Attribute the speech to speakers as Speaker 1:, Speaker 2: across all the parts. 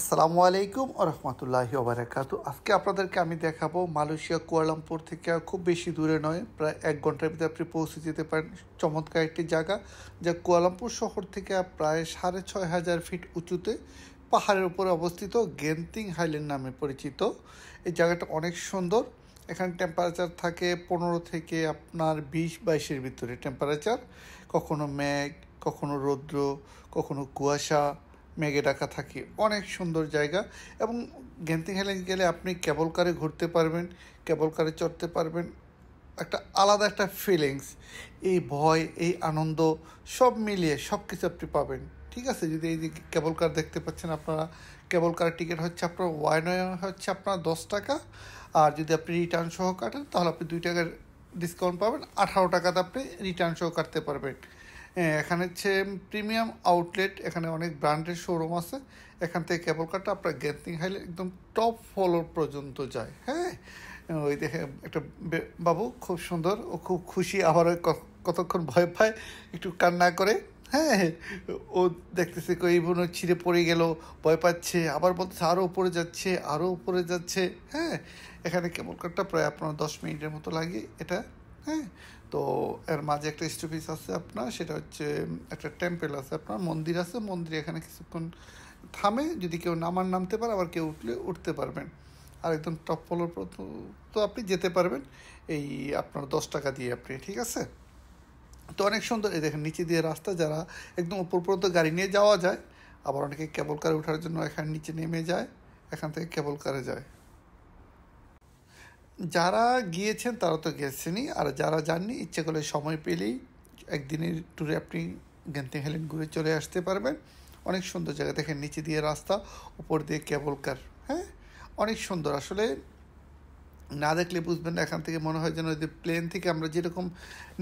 Speaker 1: আসসালামু আলাইকুম রহমতুল্লাহি ওবরাকাত আজকে আপনাদেরকে আমি দেখাবো মালয়েশিয়া কুয়ালামপুর থেকে খুব বেশি দূরে নয় প্রায় এক ঘন্টার ভিতরে আপনি পৌঁছে যেতে পারেন চমৎকার একটি জায়গা যা কুয়ালামপুর শহর থেকে প্রায় সাড়ে ছয় হাজার ফিট উঁচুতে পাহাড়ের উপরে অবস্থিত গেন্তিং হাইল্যান্ড নামে পরিচিত এই জায়গাটা অনেক সুন্দর এখানে টেম্পারেচার থাকে পনেরো থেকে আপনার বিশ বাইশের ভিতরে টেম্পারেচার কখনো মেঘ কখনো রৌদ্র কখনো কুয়াশা মেঘে ডাকা থাকে অনেক সুন্দর জায়গা এবং গ্যান্তিং হাইল্যান্ড গেলে আপনি কেবল কারে ঘুরতে পারবেন কেবল কারে চড়তে পারবেন একটা আলাদা একটা ফিলিংস এই ভয় এই আনন্দ সব মিলিয়ে সব কিছু আপনি পাবেন ঠিক আছে যদি এই যে কেবল কার দেখতে পাচ্ছেন আপনারা কেবল কার টিকিট হচ্ছে আপনার ওয়ান হচ্ছে আপনার দশ টাকা আর যদি আপনি রিটার্ন সহ কাটেন তাহলে আপনি দুই টাকার ডিসকাউন্ট পাবেন আঠারো টাকাতে আপনি রিটার্ন সহ কাটতে পারবেন এখানে হচ্ছে প্রিমিয়াম আউটলেট এখানে অনেক ব্র্যান্ডের শোরুম আছে এখান থেকে কেবল কারটা আপনার গেন্তিং হাইলে একদম টপ ফলোর পর্যন্ত যায় হ্যাঁ ওই দেখে একটা বাবু খুব সুন্দর ও খুব খুশি আবার কতক্ষণ ভয় পায় একটু কান্না করে হ্যাঁ ও দেখতেছে কই বোনো ছিঁড়ে পড়ে গেল ভয় পাচ্ছে আবার বলতেছে আরও উপরে যাচ্ছে আরও উপরে যাচ্ছে হ্যাঁ এখানে কেবল কারটা প্রায় আপনার দশ মিনিটের মতো লাগে এটা হ্যাঁ তো এর মাঝে একটা স্টুপিস আছে আপনার সেটা হচ্ছে একটা টেম্পেল আছে আপনার মন্দির আছে মন্দিরে এখানে কিছুক্ষণ থামে যদি কেউ নামার নামতে পারে আবার কেউ উঠলে উঠতে পারবেন আর একদম টপ ফলোর তো আপনি যেতে পারবেন এই আপনার দশ টাকা দিয়ে আপনি ঠিক আছে তো অনেক সুন্দর এই দেখেন নিচে দিয়ে রাস্তা যারা একদম উপর পর্যন্ত গাড়ি নিয়ে যাওয়া যায় আবার অনেকে কেবল কারে ওঠার জন্য এখানে নিচে নেমে যায় এখান থেকে কেবল কারে যায় যারা গিয়েছেন তারা তো গেছেনি আর যারা যাননি ইচ্ছে করলে সময় পেলেই একদিনের ট্যুরে আপনি গ্যান্তিং হেলেন ঘুরে চলে আসতে পারবেন অনেক সুন্দর জায়গা দেখেন নিচে দিয়ে রাস্তা উপর দিয়ে কেবল কার হ্যাঁ অনেক সুন্দর আসলে না দেখলে বুঝবেন না এখান থেকে মনে হয় যেন যে প্লেন থেকে আমরা যেরকম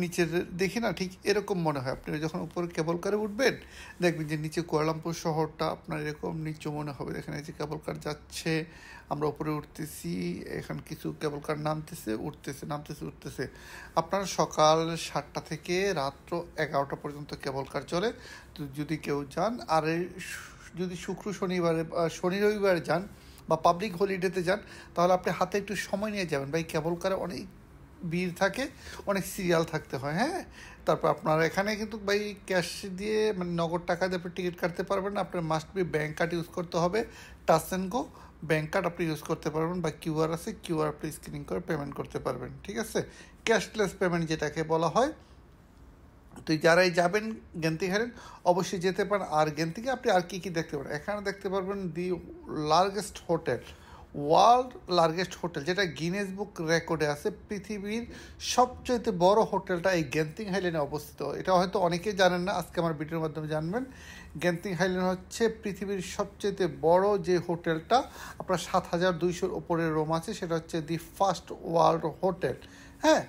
Speaker 1: নিচের দেখি না ঠিক এরকম মনে হয় আপনি যখন উপরে কেবল কারে উঠবেন দেখবেন যে নিচে কুয়ালামপুর শহরটা আপনার এরকম নিচু মনে হবে দেখেন এই যে কেবল কার যাচ্ছে আমরা উপরে উঠতেছি এখন কিছু কেবল কার নামতেছে উঠতেছে নামতেছে উঠতেছে আপনার সকাল সাতটা থেকে রাত্র এগারোটা পর্যন্ত কেবল কার চলে তো যদি কেউ যান আর যদি শুক্র শনিবারে শনি রবিবারে যান বা পাবলিক হলিডেতে যান তাহলে আপনি হাতে একটু সময় নিয়ে যাবেন ভাই কেবল কারে অনেক ভিড় থাকে অনেক সিরিয়াল থাকতে হয় হ্যাঁ তারপর আপনার এখানে কিন্তু ভাই ক্যাশ দিয়ে মানে নগদ টাকা দিয়ে আপনি টিকিট কাটতে পারবেন না আপনার must be bank card use করতে হবে touch and go bank card আপনি ইউজ করতে পারবেন বা কিউআর আছে কিউআর আপনি স্ক্রিনিং করে পেমেন্ট করতে পারবেন ঠিক আছে ক্যাশলেস পেমেন্ট যেটাকে বলা হয় তো যারাই যাবেন হারেন অবশ্যই যেতে পারেন আর গেন্তিকে আপনি আর কী কী দেখতে পারেন এখানে দেখতে পারবেন the largest hotel world largest hotel যেটা গিনেস বুক রেকর্ডে আছে পৃথিবীর সবচেয়ে বড় হোটেলটা এই গ্যান্তিং হাইল্যান্ডে অবস্থিত এটা হয়তো অনেকেই জানেন না আজকে আমার ভিডিওর মাধ্যমে জানবেন গ্যান্তিং হাইল্যান্ড হচ্ছে পৃথিবীর সবচেয়ে বড় যে হোটেলটা আপনার সাত হাজার দুইশোর ওপরে রুম আছে সেটা হচ্ছে দি ফার্স্ট ওয়ার্ল্ড হোটেল হ্যাঁ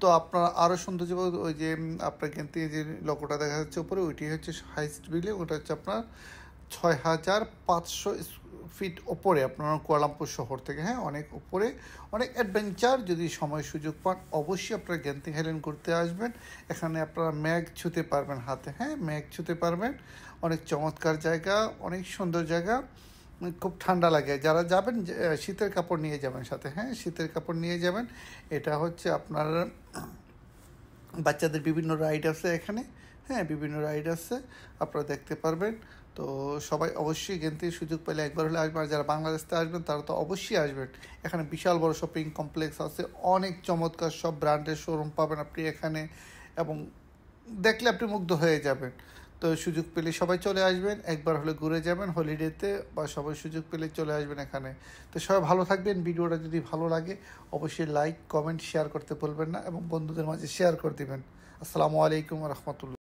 Speaker 1: তো আপনার আরও সৌন্দর্য ওই যে আপনার গ্যান্তিং যে লোকটা দেখা যাচ্ছে উপরে ওইটি হচ্ছে হাইস্ট বিলে ওটা হচ্ছে আপনার ছয় হাজার পাঁচশো ফিট ওপরে আপনারা কুয়ালামপুর শহর থেকে হ্যাঁ অনেক ওপরে অনেক অ্যাডভেঞ্চার যদি সময় সুযোগ পান অবশ্যই আপনারা গ্যান্তিং হাইল্যান্ড ঘুরতে আসবেন এখানে আপনারা ম্যাগ ছুতে পারবেন হাতে হ্যাঁ ম্যাগ ছুতে পারবেন অনেক চমৎকার জায়গা অনেক সুন্দর জায়গা খুব ঠান্ডা লাগে যারা যাবেন শীতের কাপড় নিয়ে যাবেন সাথে হ্যাঁ শীতের কাপড় নিয়ে যাবেন এটা হচ্ছে আপনার বাচ্চাদের বিভিন্ন রাইড আছে এখানে হ্যাঁ বিভিন্ন রাইড আছে আপনারা দেখতে পারবেন তো সবাই অবশ্যই গেনতে সুযোগ পেলে একবার হলে আসবেন আর যারা বাংলাদেশ থেকে আসবেন তারা তো অবশ্যই আসবেন এখানে বিশাল বড় শপিং কমপ্লেক্স আছে অনেক চমৎকার সব ব্র্যান্ডের শোরুম পাবেন আপনি এখানে এবং দেখলে আপনি মুগ্ধ হয়ে যাবেন তো সুযোগ পেলে সবাই চলে আসবেন একবার হলে ঘুরে যাবেন হলিডেতে বা সবাই সুযোগ পেলে চলে আসবেন এখানে তো সবাই ভালো থাকবেন ভিডিওটা যদি ভালো লাগে অবশ্যই লাইক কমেন্ট শেয়ার করতে বলবেন না এবং বন্ধুদের মাঝে শেয়ার করে দেবেন আসসালামু আলাইকুম রহমতুল্লাহ